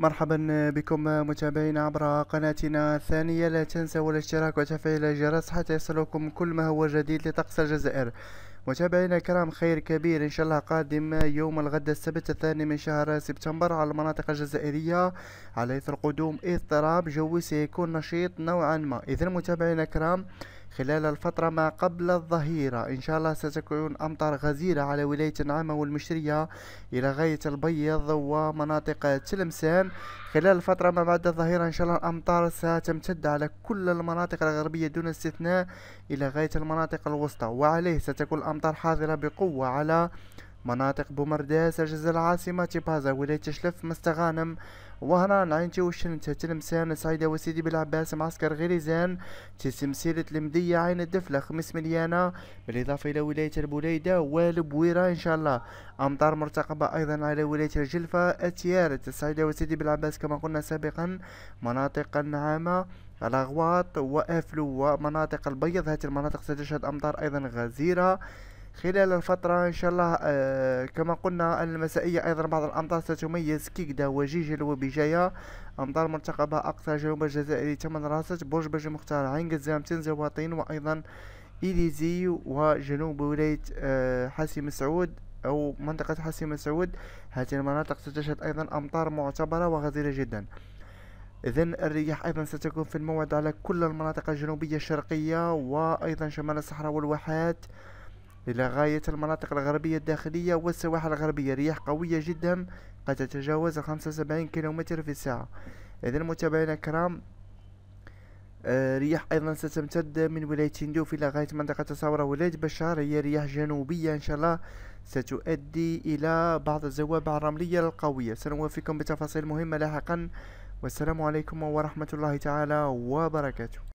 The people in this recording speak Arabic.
مرحبا بكم متابعينا عبر قناتنا الثانية لا تنسوا الاشتراك وتفعيل الجرس حتى يصلكم كل ما هو جديد لطقس الجزائر متابعينا الكرام خير كبير ان شاء الله قادم يوم الغد السبت الثاني من شهر سبتمبر على المناطق الجزائريه على اثر قدوم اضطراب جوي سيكون نشيط نوعا ما اذا متابعينا الكرام خلال الفترة ما قبل الظهيرة إن شاء الله ستكون أمطار غزيرة على ولاية نعمة والمشرية إلى غاية البيض ومناطق تلمسان خلال الفترة ما بعد الظهيرة إن شاء الله الأمطار ستمتد على كل المناطق الغربية دون استثناء إلى غاية المناطق الوسطى وعليه ستكون الأمطار حاضرة بقوة على مناطق بومرداس أجز العاصمة تبازا ولاية شلف مستغانم وهران عينتي تتلم تلمسان سعيدة وسيدي بالعباس معسكر غريزان سيرة المدية عين الدفلة خمس مليانة بالإضافة إلى ولاية البوليدة والبويرة إن شاء الله أمطار مرتقبة أيضا على ولاية الجلفة أتيارة سعيدة وسيدي بالعباس كما قلنا سابقا مناطق النعامة الأغواط وأفلو ومناطق البيض هذه المناطق ستشهد أمطار أيضا غزيرة خلال الفترة إن شاء الله آه كما قلنا المسائية أيضا بعض الأمطار ستميز كيكدا وجيجل وبجاية أمطار مرتقبة أقصى جنوب الجزائر تمن راسة برج برج مختار عين قزام تنزا واطين وأيضا إليزي وجنوب ولاية آه حاسي مسعود أو منطقة حاسي مسعود هذه المناطق ستشهد أيضا أمطار معتبرة وغزيرة جدا إذا الرياح أيضا ستكون في الموعد على كل المناطق الجنوبية الشرقية وأيضا شمال الصحراء والواحات إلى غاية المناطق الغربية الداخلية والسواحل الغربية رياح قوية جدا قد تتجاوز 75 كيلومتر في الساعة إذا متابعينا الكرام آه، رياح أيضا ستمتد من ولاية تندوف إلى غاية منطقة تصاورة ولاية بشار هي رياح جنوبية إن شاء الله ستؤدي إلى بعض الزوابع الرملية القوية سنوافيكم بتفاصيل مهمة لاحقا والسلام عليكم ورحمة الله تعالى وبركاته